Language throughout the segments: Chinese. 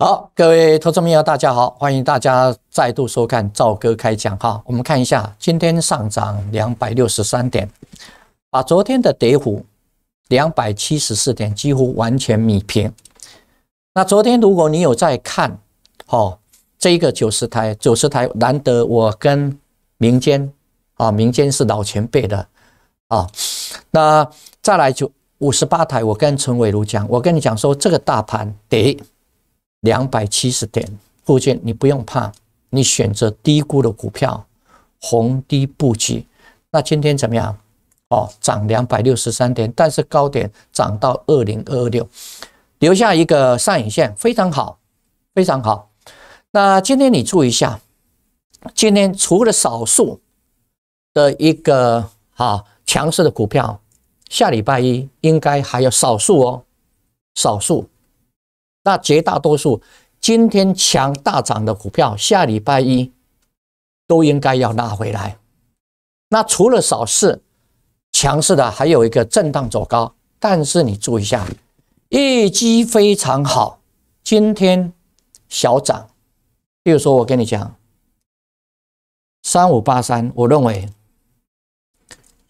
好，各位投资朋友，大家好，欢迎大家再度收看赵哥开讲哈。我们看一下，今天上涨两百六十三点，把昨天的跌幅两百七十四点几乎完全米平。那昨天如果你有在看，哦，这一个九十台，九十台难得我跟民间啊，民间是老前辈的啊，那再来就五十八台，我跟陈伟如讲，我跟你讲说这个大盘跌。两百七十点附近，你不用怕，你选择低估的股票，逢低布局。那今天怎么样？哦，涨两百六十三点，但是高点涨到二零二二六，留下一个上影线，非常好，非常好。那今天你注意一下，今天除了少数的一个啊强势的股票，下礼拜一应该还有少数哦，少数。那绝大多数今天强大涨的股票，下礼拜一都应该要拉回来。那除了少市强势的，还有一个震荡走高。但是你注意一下，业绩非常好，今天小涨。比如说，我跟你讲，三五八三，我认为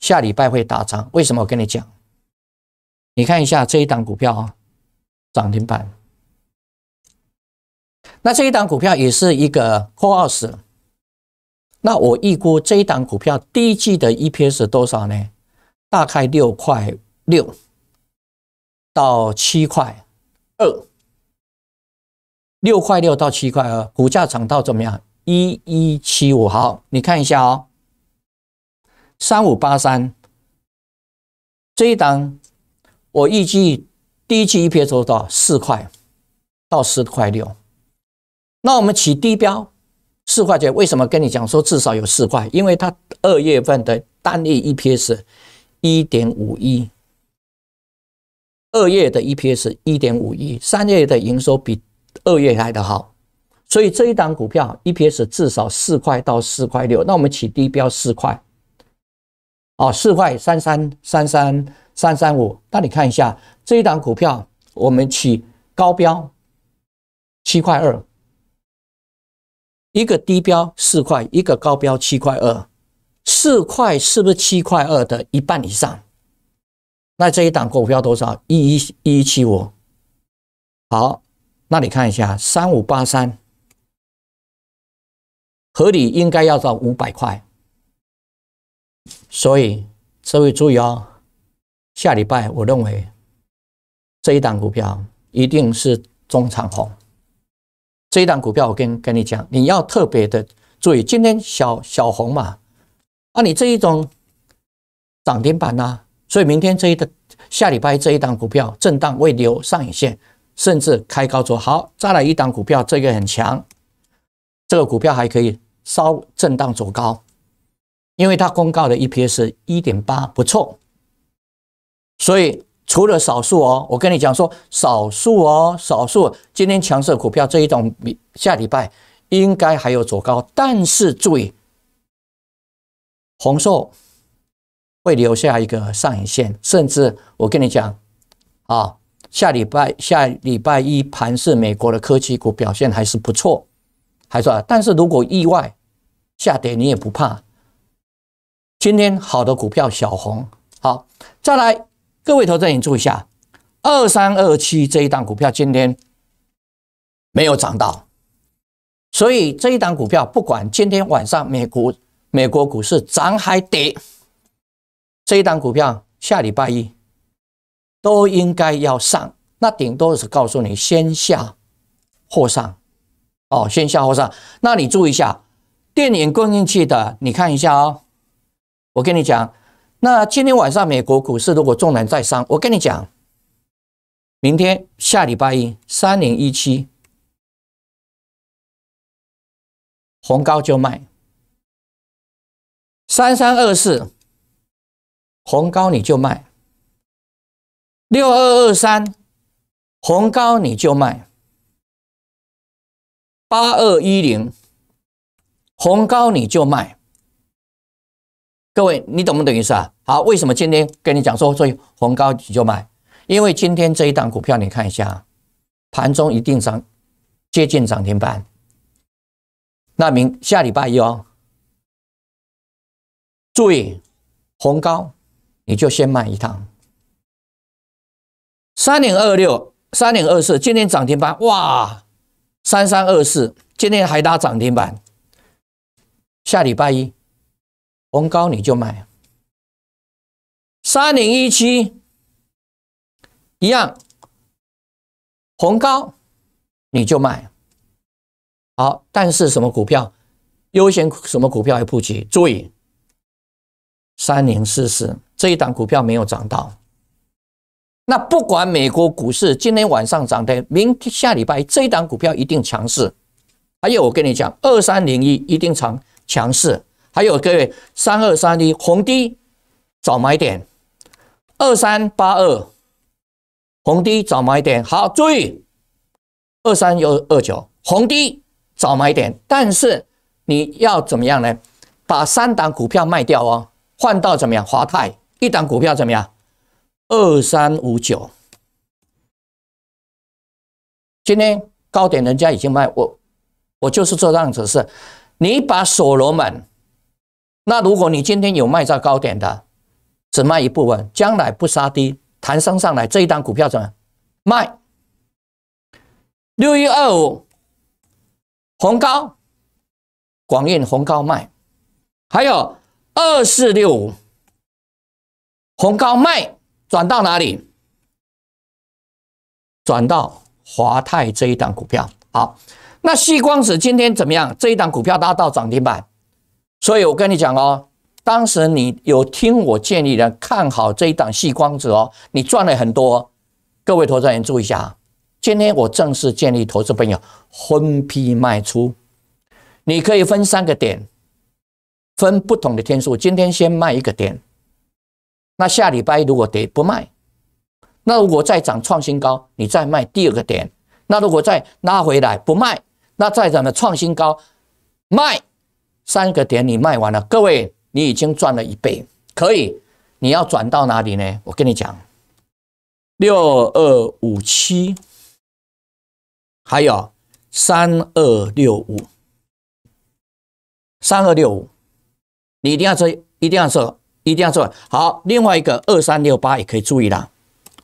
下礼拜会大涨。为什么？我跟你讲，你看一下这一档股票啊，涨停板。那这一档股票也是一个 QoS，那我预估这一档股票第一季的 EPS 多少呢？大概六块六到七块二，六块六到七块二，股价涨到怎么样？一一七五，好，你看一下哦，三五八三，这一档我预计第一季 EPS 多少？四块到四块六。那我们起低标四块钱，为什么跟你讲说至少有四块？因为它二月份的单月 EPS 一点五一，二月的 EPS 一点五一，三月的营收比二月来的好，所以这一档股票 EPS 至少四块到四块六。那我们起低标四块，哦，四块三三三三三三五。那你看一下这一档股票，我们起高标七块二。一个低标四块，一个高标七块二，四块是不是七块二的一半以上？那这一档股票多少？一一一一七五。好，那你看一下三五八三，合理应该要到五百块。所以各位注意哦，下礼拜我认为这一档股票一定是中长红。这一档股票，我跟跟你讲，你要特别的注意。今天小小红嘛，啊，你这一种涨停板呐，所以明天这一的下礼拜这一档股票震荡未留上影线，甚至开高走好。再来一档股票，这个很强，这个股票还可以稍震荡走高，因为它公告的 EPS 一点八，不错，所以。除了少数哦，我跟你讲说，少数哦，少数今天强势股票这一种，下礼拜应该还有走高，但是注意，红瘦会留下一个上影线，甚至我跟你讲啊，下礼拜下礼拜一盘是美国的科技股表现还是不错，还算，但是如果意外下跌你也不怕，今天好的股票小红好，再来。各位投资者，你注意一下，二三二七这一档股票今天没有涨到，所以这一档股票不管今天晚上美国美国股市涨还跌，这一档股票下礼拜一都应该要上。那顶多是告诉你先下后上，哦，先下后上。那你注意一下，电影供应器的，你看一下哦。我跟你讲。那今天晚上美国股市如果重难再升，我跟你讲，明天下礼拜一三零一七红高就卖，三三二四红高你就卖，六二二三红高你就卖，八二一零红高你就卖。各位，你懂不懂意思啊？好，为什么今天跟你讲说，所以红高你就买？因为今天这一档股票你看一下，盘中一定涨，接近涨停板。那明下礼拜一哦，注意红高你就先卖一趟。三零二六，三零二四，今天涨停板哇，三三二四，今天还打涨停板，下礼拜一。红高你就卖，三零一七一样，红高你就卖。好，但是什么股票优先？什么股票还不及？注意，三零四四这一档股票没有涨到。那不管美国股市今天晚上涨跌，明天下礼拜这一档股票一定强势。还有，我跟你讲，二三零一一定强强势。还有各位，三二三一红低找买点，二三八二红低找买点。好，注意二三二二九红低找买点，但是你要怎么样呢？把三档股票卖掉哦，换到怎么样？华泰一档股票怎么样？二三五九，今天高点人家已经卖，我我就是做这样子事。你把所罗门。那如果你今天有卖在高点的，只卖一部分，将来不杀低，弹升上来，这一档股票怎么卖？六一二五红高，广运红高卖，还有二四六五红高卖，转到哪里？转到华泰这一档股票。好，那细光子今天怎么样？这一档股票拉到涨停板。所以我跟你讲哦，当时你有听我建议的，看好这一档细光子哦，你赚了很多。各位投资人注意一下啊，今天我正式建议投资朋友分批卖出，你可以分三个点，分不同的天数。今天先卖一个点，那下礼拜如果跌不卖，那如果再涨创新高，你再卖第二个点。那如果再拉回来不卖，那再涨的创新高卖。三个点你卖完了，各位，你已经赚了一倍，可以？你要转到哪里呢？我跟你讲，六二五七，还有三二六五，三二六五，你一定要意，一定要做，一定要做好。另外一个二三六八也可以注意啦，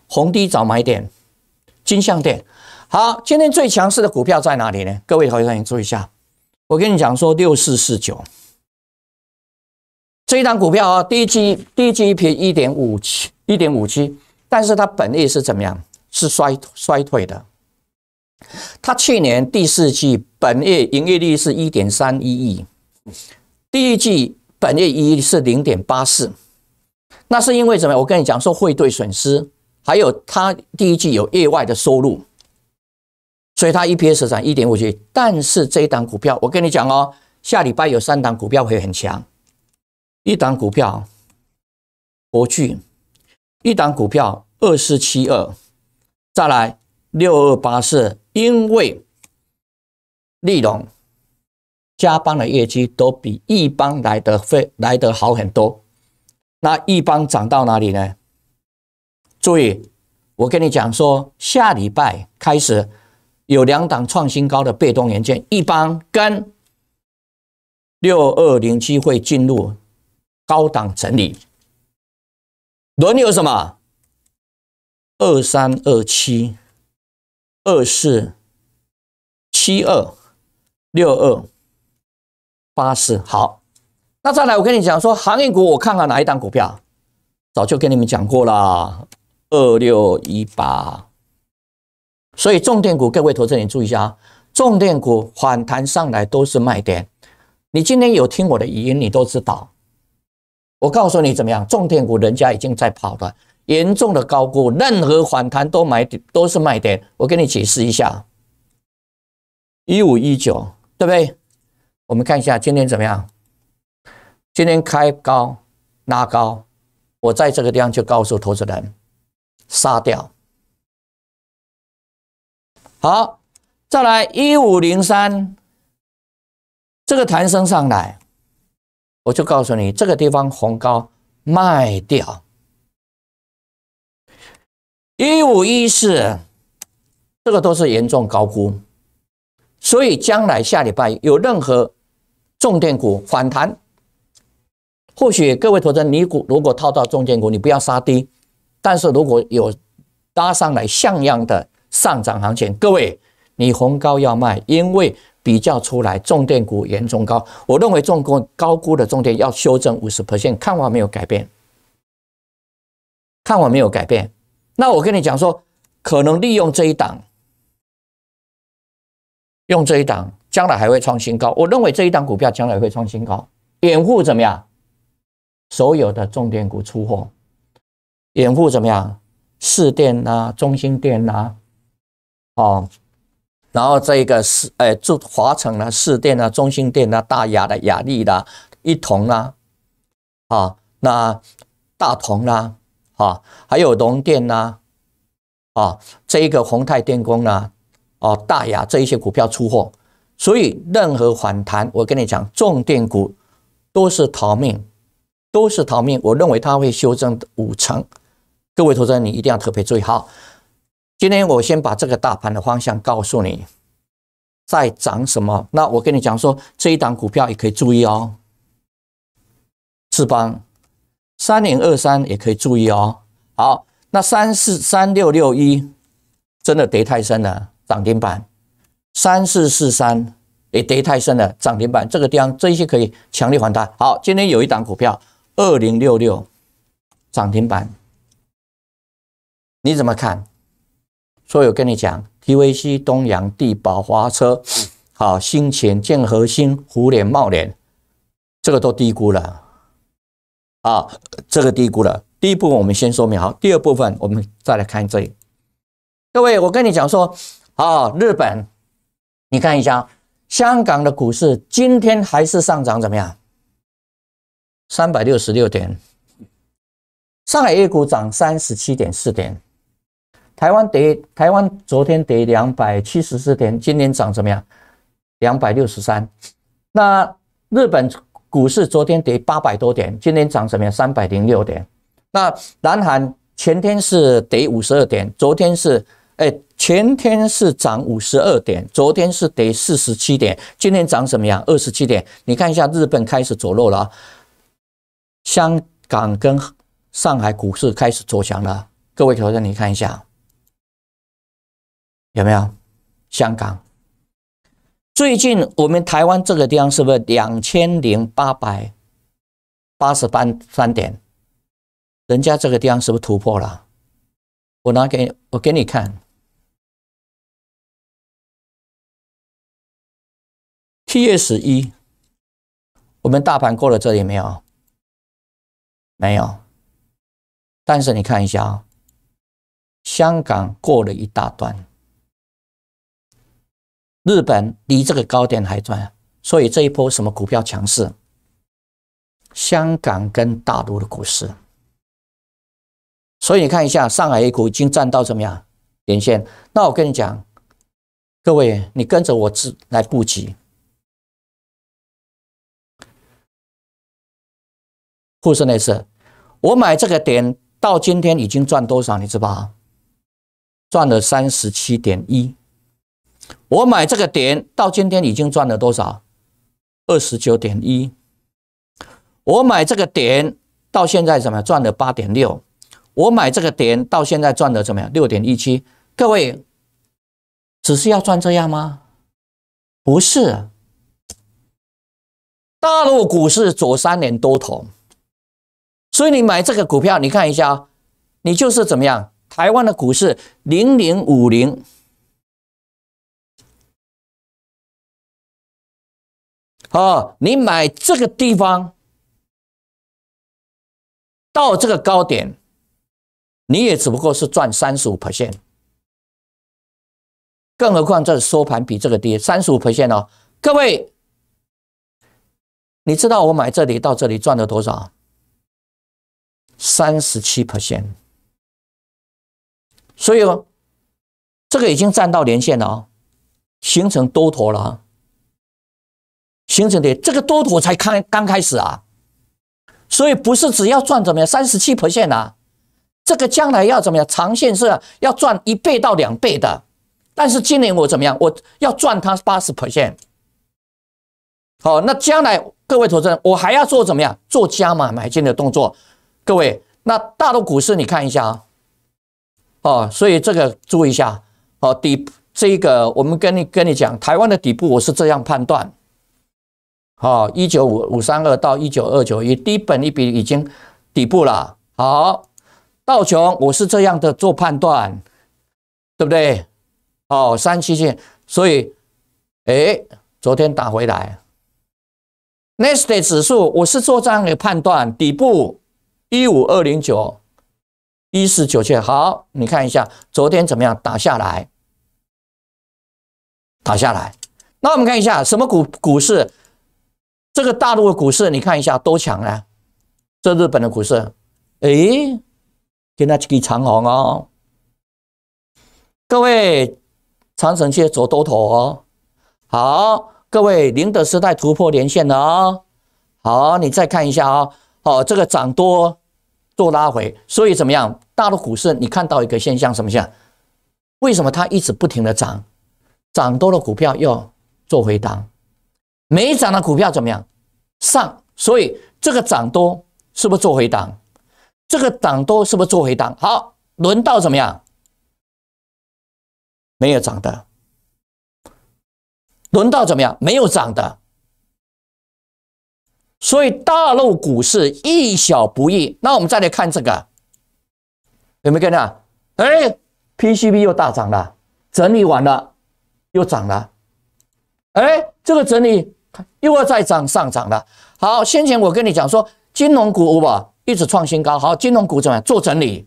红低找买点，金相店。好，今天最强势的股票在哪里呢？各位同学，你注意一下。我跟你讲说，六四四九这一张股票啊，第一季第一季一平一点五七一点五七，但是它本业是怎么样？是衰衰退的。它去年第四季本业营业率是一点三一亿，第一季本业一是零点八四，那是因为什么？我跟你讲说，汇兑损失，还有它第一季有业外的收入。所以它 EPS 涨一点五几，但是这一档股票，我跟你讲哦，下礼拜有三档股票会很强，一档股票博具，一档股票二四七二，再来六二八四，因为利隆加班的业绩都比一般来的会来得好很多。那一般涨到哪里呢？注意，我跟你讲说，下礼拜开始。有两档创新高的被动元件，一般跟六二零七会进入高档整理，轮流什么二三二七二四七二六二八四好，那再来我跟你讲说，行业股我看看哪一档股票，早就跟你们讲过了二六一八。所以，重点股，各位投资人，注意一下啊！重点股反弹上来都是卖点。你今天有听我的语音，你都知道。我告诉你怎么样？重点股人家已经在跑了，严重的高估，任何反弹都买都是卖点。我给你解释一下，一五一九，对不对？我们看一下今天怎么样？今天开高，拉高？我在这个地方就告诉投资人，杀掉。好，再来一五零三，这个弹升上来，我就告诉你，这个地方红高卖掉。一五一四，这个都是严重高估，所以将来下礼拜有任何重点股反弹，或许各位投资人，你股如果套到重点股，你不要杀低，但是如果有搭上来像样的。上涨行情，各位，你红高要卖，因为比较出来，重点股严重高，我认为重工高估的重点要修正五十 percent，看法没有改变，看法没有改变。那我跟你讲说，可能利用这一档，用这一档，将来还会创新高。我认为这一档股票将来会创新高，掩护怎么样？所有的重点股出货，掩护怎么样？市电啊，中心电啊。哦，然后这个是哎，住华城啊、市电啊、中兴电啊、大雅的雅丽啦、一铜啦，啊，那大同啦，啊，还有龙电呐，啊，这一个宏泰电工啦、啊，大雅这一些股票出货，所以任何反弹，我跟你讲，重点股都是逃命，都是逃命，我认为它会修正五成，各位投资人你一定要特别注意哈。今天我先把这个大盘的方向告诉你，在涨什么？那我跟你讲说，这一档股票也可以注意哦。志邦三零二三也可以注意哦。好，那三四三六六一真的跌太深了，涨停板。三四四三也跌太深了，涨停板。这个地方这些可以强力反弹。好，今天有一档股票二零六六涨停板，你怎么看？所以，我跟你讲，TVC、东洋地保、花车、好新前、建和新、胡联、茂联，这个都低估了啊！这个低估了。第一部分我们先说明好，第二部分我们再来看这里。各位，我跟你讲说啊，日本，你看一下香港的股市今天还是上涨，怎么样？三百六十六点，上海 A 股涨三十七点四点。台湾跌，台湾昨天跌两百七十四点，今天涨怎么样？两百六十三。那日本股市昨天跌八百多点，今天涨怎么样？三百零六点。那南韩前天是跌五十二点，昨天是哎，前天是涨五十二点，昨天是跌四十七点，今天涨怎么样？二十七点。你看一下，日本开始走弱了，香港跟上海股市开始走强了。各位投资你看一下。有没有香港？最近我们台湾这个地方是不是两千零八百八十三三点？人家这个地方是不是突破了？我拿给我给你看。月 S 一，我们大盘过了这里没有？没有。但是你看一下啊，香港过了一大段。日本离这个高点还赚，所以这一波什么股票强势？香港跟大陆的股市，所以你看一下，上海 A 股已经站到怎么样连线？那我跟你讲，各位，你跟着我自来布局，沪深那次，我买这个点到今天已经赚多少？你知道吗？赚了三十七点一。我买这个点到今天已经赚了多少？二十九点一。我买这个点到现在怎么样？赚了八点六。我买这个点到现在赚了怎么样？六点一七。各位，只是要赚这样吗？不是。大陆股市左三年多头，所以你买这个股票，你看一下，你就是怎么样？台湾的股市零零五零。哦，你买这个地方到这个高点，你也只不过是赚三十五 percent，更何况这收盘比这个低三十五 percent 哦。各位，你知道我买这里到这里赚了多少？三十七 percent，所以这个已经站到连线了啊，形成多头了啊。形成的这个多头才刚刚开始啊，所以不是只要赚怎么样三十七啊，这个将来要怎么样长线是要赚一倍到两倍的，但是今年我怎么样？我要赚它八十%。好，那将来各位投资人，我还要做怎么样做加码买进的动作？各位，那大陆股市你看一下啊，哦，所以这个注意一下哦，底这个我们跟你跟你讲，台湾的底部我是这样判断。哦，一九五五三二到一九二九，第低本一笔已经底部了。好，道琼，我是这样的做判断，对不对？哦，三七线，所以哎，昨天打回来。n e s t a y 指数，我是做这样的判断，底部一五二零九一四九七。好，你看一下昨天怎么样打下来，打下来。那我们看一下什么股股市。这个大陆的股市，你看一下多强啊！这日本的股市，诶，跟它给长虹哦。各位长城些走多头哦。好，各位零的时代突破连线了哦。好，你再看一下啊。好，这个涨多做拉回，所以怎么样？大陆股市你看到一个现象什么现象？为什么它一直不停的涨？涨多的股票要做回档。没涨的股票怎么样？上，所以这个涨多是不是做回档？这个涨多是不是做回档？好，轮到怎么样？没有涨的，轮到怎么样？没有涨的，所以大陆股市易小不易。那我们再来看这个，有没有跟到？哎，PCB 又大涨了，整理完了又涨了，哎，这个整理。又要再涨上涨了。好，先前我跟你讲说，金融股吧一直创新高。好，金融股怎么样？做整理，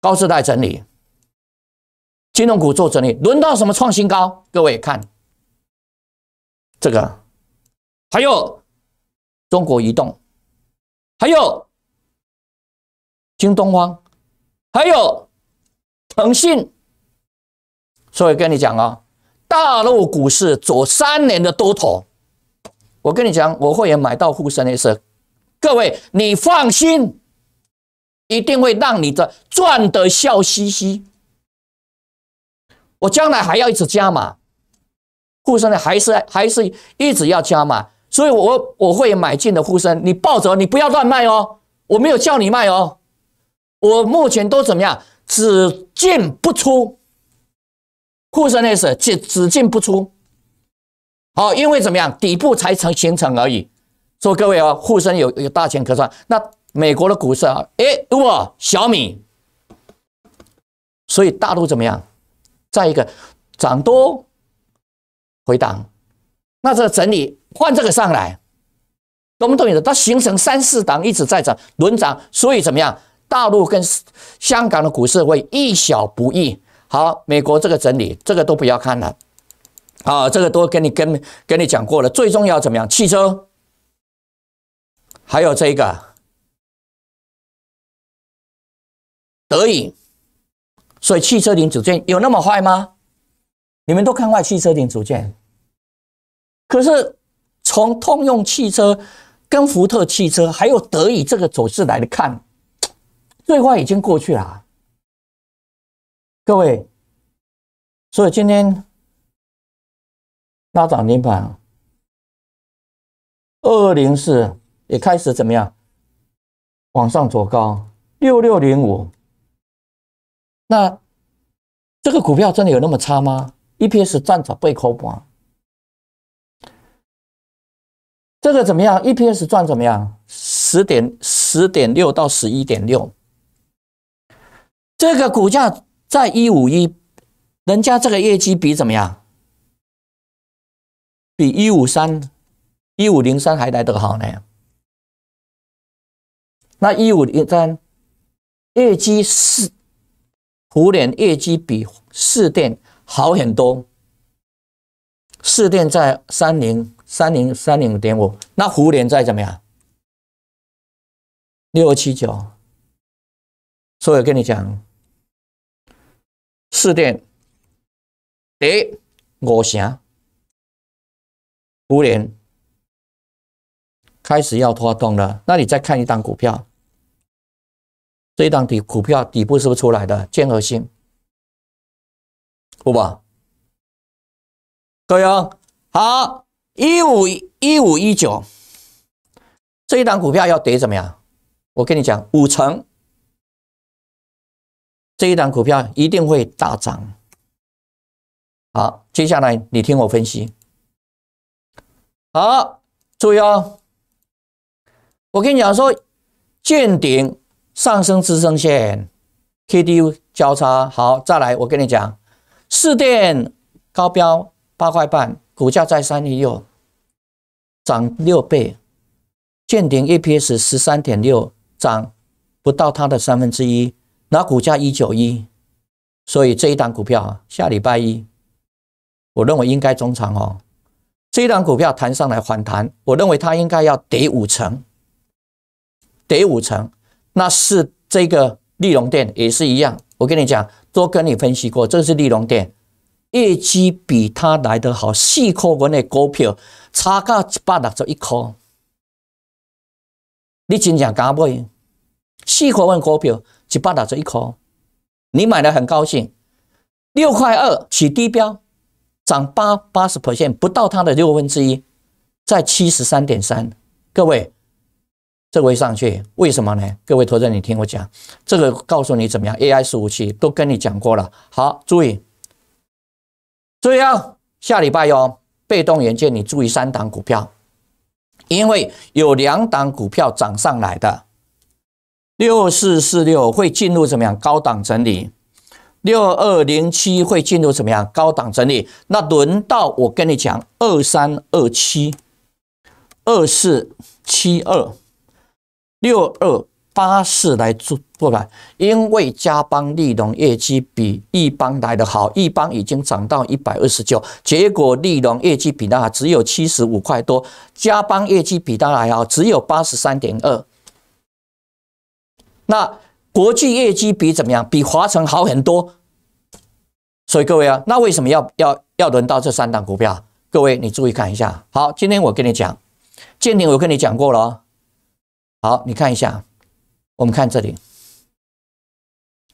高时代整理，金融股做整理，轮到什么创新高？各位看这个，还有中国移动，还有京东方，还有腾讯。所以跟你讲哦。大陆股市走三年的多头，我跟你讲，我会员买到沪深 A 是，各位你放心，一定会让你的赚得笑嘻嘻。我将来还要一直加码，沪深的还是还是一直要加码，所以我我会买进的沪深，你抱着你不要乱卖哦，我没有叫你卖哦，我目前都怎么样，只进不出。沪深 S 市只只进不出，好，因为怎么样，底部才成形成而已。说各位哦，沪深有有大钱可赚。那美国的股市啊，哎，如果小米，所以大陆怎么样？再一个，涨多回档，那这个整理换这个上来，懂不懂意思？它形成三四档一直在涨，轮涨，所以怎么样？大陆跟香港的股市会一小不易。好，美国这个整理，这个都不要看了，啊，这个都跟你跟跟你讲过了。最重要怎么样？汽车，还有这一个德意，所以汽车零组件有那么坏吗？你们都看坏汽车零组件，可是从通用汽车、跟福特汽车还有德意这个走势来看，最坏已经过去了。各位，所以今天拉涨停板，二二零四也开始怎么样往上走高，六六零五。那这个股票真的有那么差吗？EPS 赚着被扣板，这个怎么样？EPS 赚怎么样？十点十点六到十一点六，这个股价。在一五一，人家这个业绩比怎么样？比一五三、一五零三还来得好呢。那一五零三业绩是，湖联业绩比四电好很多。四电在三零三零三零点五，那湖联在怎么样？六二七九。所以跟你讲。四点得五成，五点开始要拖动了。那你再看一档股票，这一档底股票底部是不是出来的？建隔性。对吧？够用？好，一五一五一九，这一档股票要跌怎么样？我跟你讲，五成。这一档股票一定会大涨。好，接下来你听我分析。好，注意哦，我跟你讲说，见顶上升支撑线，K D U 交叉。好，再来，我跟你讲，四电高标八块半，股价再三一六，涨六倍，见顶 E P S 十三点六，涨不到它的三分之一。那股价一九一，所以这一档股票下礼拜一，我认为应该中长哦。这一档股票弹上来反弹，我认为它应该要跌五成，跌五成。那是这个利隆店也是一样，我跟你讲，都跟你分析过，这是利隆店。业绩比它来得好，四块国的股票差价一百六十一块，你真正敢买？四块万国表只巴打这一口，你买的很高兴。六块二起低标，涨八八十 percent 不到它的六分之一，在七十三点三。各位，这回上去？为什么呢？各位投资人，你听我讲，这个告诉你怎么样？AI 服务器都跟你讲过了。好，注意，注意啊！下礼拜哟，被动元件你注意三档股票，因为有两档股票涨上来的。六四四六会进入怎么样高档整理？六二零七会进入怎么样高档整理？那轮到我跟你讲，二三二七、二四七二、六二八四来做做来，因为加邦利隆业绩比一邦来的好，一邦已经涨到一百二十九，结果利隆业绩比它只有七十五块多，加邦业绩比它还好，只有八十三点二。那国际业绩比怎么样？比华晨好很多，所以各位啊，那为什么要要要轮到这三档股票？各位，你注意看一下。好，今天我跟你讲，见顶我跟你讲过了。好，你看一下，我们看这里，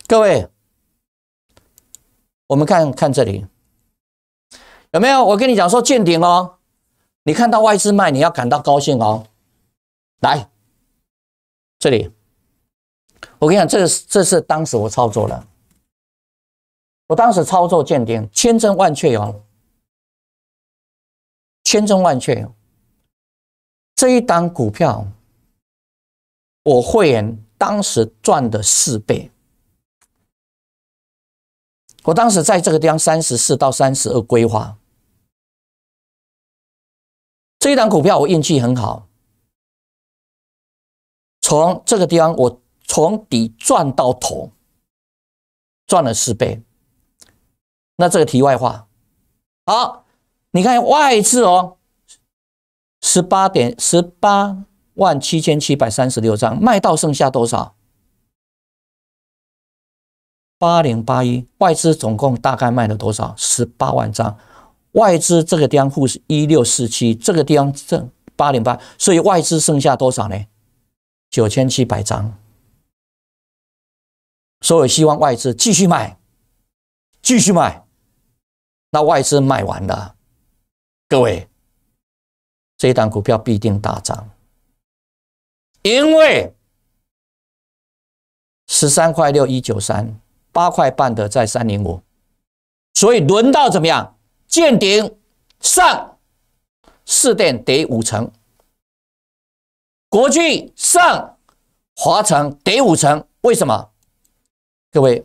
各位，我们看看这里有没有？我跟你讲说见顶哦，你看到外资卖，你要感到高兴哦。来，这里。我跟你讲，这是这是当时我操作了，我当时操作鉴定千真万确哦，千真万确。这一单股票，我会员当时赚的四倍，我当时在这个地方三十四到三十二规划，这一档股票我运气很好，从这个地方我。从底赚到头，赚了四倍。那这个题外话，好，你看外资哦，十八点十八万七千七百三十六张卖到剩下多少？八零八一。外资总共大概卖了多少？十八万张。外资这个账户是一六四七，这个地方正八零八，所以外资剩下多少呢？九千七百张。所以希望外资继续卖，继续卖。那外资卖完了，各位，这一档股票必定大涨，因为十三块六一九三，八块半的在三零五，所以轮到怎么样？见顶上四点得五成，国际上华城得五成，为什么？各位，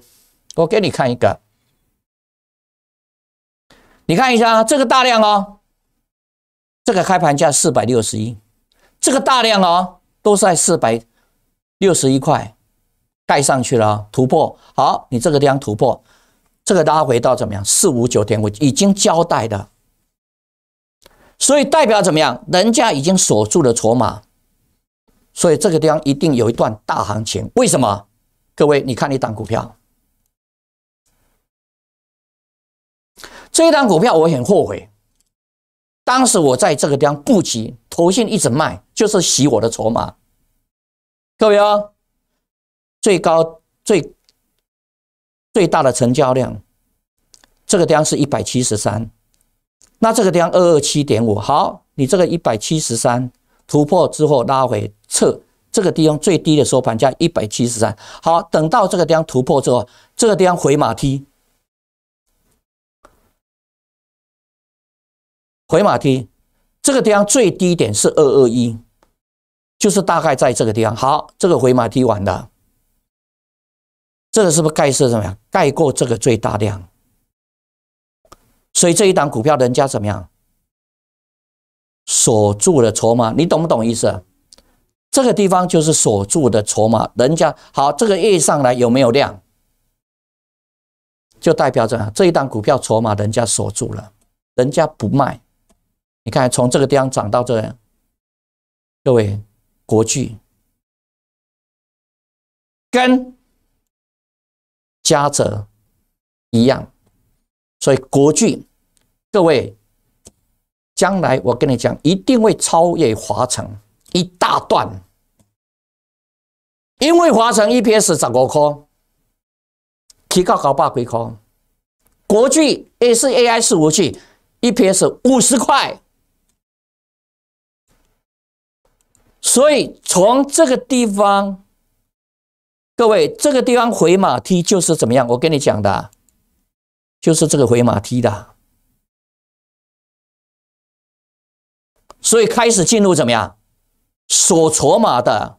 我给你看一个，你看一下这个大量哦，这个开盘价四百六十一，这个大量哦，都在四百六十一块盖上去了，突破。好，你这个地方突破，这个拉回到怎么样？四五九点五已经交代的，所以代表怎么样？人家已经锁住了筹码，所以这个地方一定有一段大行情。为什么？各位，你看你档股票，这一档股票我很后悔，当时我在这个地方不急，头信一直卖，就是洗我的筹码。各位啊，最高最最大的成交量，这个地方是一百七十三，那这个地方二二七点五。好，你这个一百七十三突破之后拉回撤。这个地方最低的收盘价一百七十三。好，等到这个地方突破之后，这个地方回马梯，回马梯，这个地方最低点是二二一，就是大概在这个地方。好，这个回马梯完了，这个是不是盖是怎么呀？盖过这个最大量，所以这一档股票人家怎么样？锁住了筹码，你懂不懂意思？这个地方就是锁住的筹码，人家好，这个月上来有没有量，就代表着这一档股票筹码人家锁住了，人家不卖。你看，从这个地方涨到这，各位，国巨跟嘉泽一样，所以国巨，各位，将来我跟你讲，一定会超越华晨。一大段，因为华晨 EPS 十五块，提高高八块，国巨也是 AI 四五 G e p s 五十块，所以从这个地方，各位这个地方回马踢就是怎么样？我跟你讲的，就是这个回马踢的，所以开始进入怎么样？锁筹码的，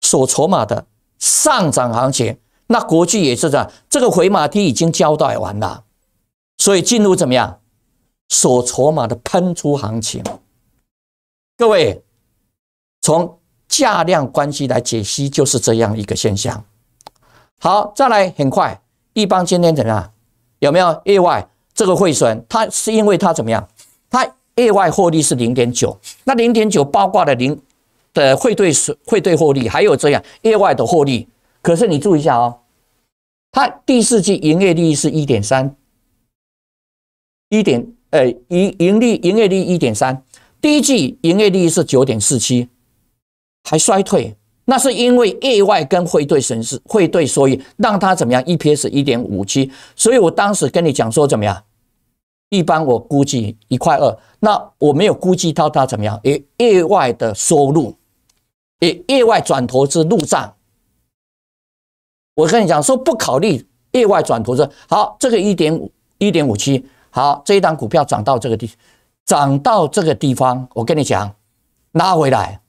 锁筹码的上涨行情，那国际也是这样，这个回马梯已经交代完了，所以进入怎么样？锁筹码的喷出行情。各位从价量关系来解析，就是这样一个现象。好，再来，很快，一般今天怎样？有没有意外？这个汇损，它是因为它怎么样？它。业外获利是零点九，那零点九包括的零的汇兑损汇兑获利，还有这样业外的获利。可是你注意一下哦，它第四季营业利益是一点三，一点呃盈盈利营业利一点三，第一季营业利益是九点四七，还衰退，那是因为业外跟汇兑损失汇兑收益让它怎么样？EPS 一点五七，所以我当时跟你讲说怎么样？一般我估计一块二，那我没有估计到它怎么样，也业外的收入，也业外转投资入账。我跟你讲，说不考虑业外转投资，好，这个一点五，一点五七，好，这一档股票涨到这个地，涨到这个地方，我跟你讲，拉回来，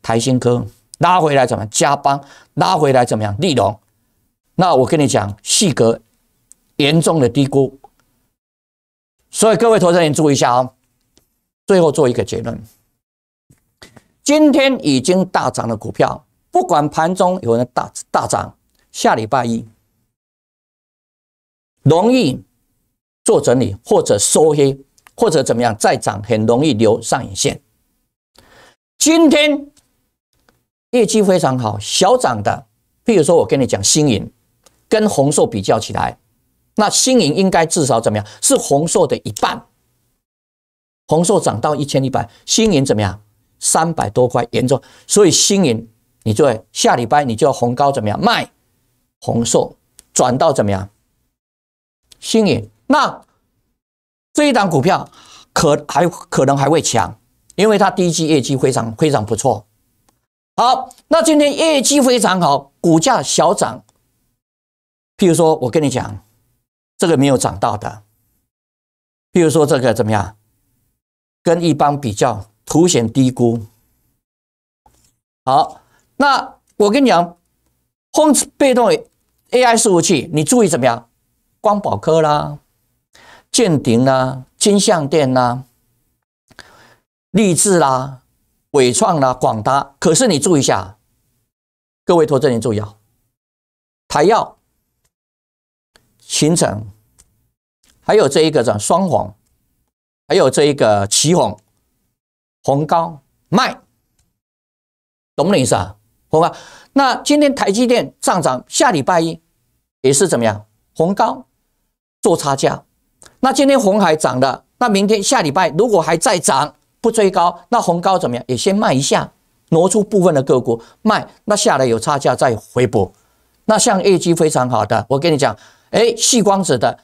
台新科，拉回来怎么加班，拉回来怎么样利隆，那我跟你讲，细格严重的低估。所以各位投资人，你注意一下啊！最后做一个结论：今天已经大涨的股票，不管盘中有人大大涨，下礼拜一容易做整理或者收黑，或者怎么样再涨，很容易留上影线。今天业绩非常好、小涨的，譬如说，我跟你讲，新颖跟红寿比较起来。那新银应该至少怎么样？是红硕的一半，红硕涨到一千一百，新银怎么样？三百多块，严重。所以新银，你就会下礼拜你就要红高怎么样卖？红硕转到怎么样？新银。那这一档股票可还可能还会强，因为它第一季业绩非常非常不错。好，那今天业绩非常好，股价小涨。譬如说我跟你讲。这个没有涨到的，比如说这个怎么样？跟一般比较，凸显低估。好，那我跟你讲，风子被动 AI 服务器，你注意怎么样？光宝科啦，剑鼎啦，金相电啦，立志啦，伟创啦，广达。可是你注意一下，各位投资人注意，它要形成。还有这一个叫双黄，还有这一个奇红，红高卖，懂我懂意思啊？红啊！那今天台积电上涨，下礼拜一也是怎么样？红高做差价。那今天红还涨的，那明天下礼拜如果还在涨，不追高，那红高怎么样？也先卖一下，挪出部分的个股卖，那下来有差价再回补。那像业绩非常好的，我跟你讲，哎，细光子的。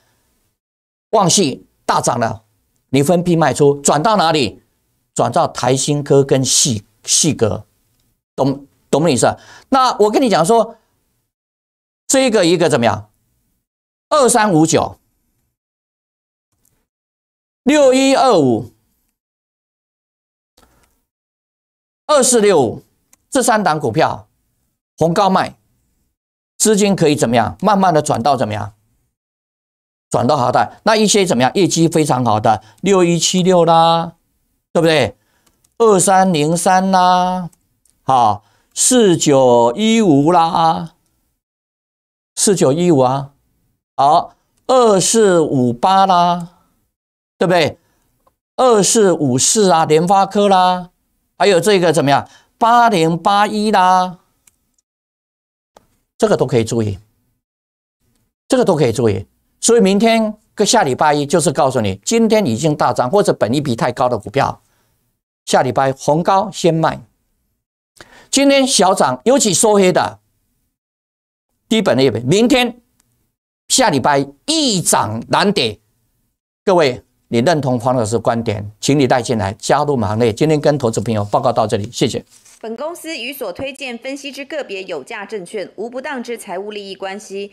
旺系大涨了，你分批卖出，转到哪里？转到台新科跟细细格，懂懂没意思？那我跟你讲说，这个一个怎么样？二三五九、六一二五、二四六五，这三档股票红高卖，资金可以怎么样？慢慢的转到怎么样？转到好的，那一些怎么样？业绩非常好的，六一七六啦，对不对？二三零三啦，好，四九一五啦，四九一五啊，好，二四五八啦，对不对？二四五四啊，联发科啦，还有这个怎么样？八零八一啦，这个都可以注意，这个都可以注意。所以明天跟下礼拜一就是告诉你，今天已经大涨或者本一比太高的股票，下礼拜红高先卖。今天小涨尤其收黑的低本的一本，明天下礼拜一涨难跌。各位，你认同黄老师观点，请你带进来加入行列。今天跟投资朋友报告到这里，谢谢。本公司与所推荐分析之个别有价证券无不当之财务利益关系。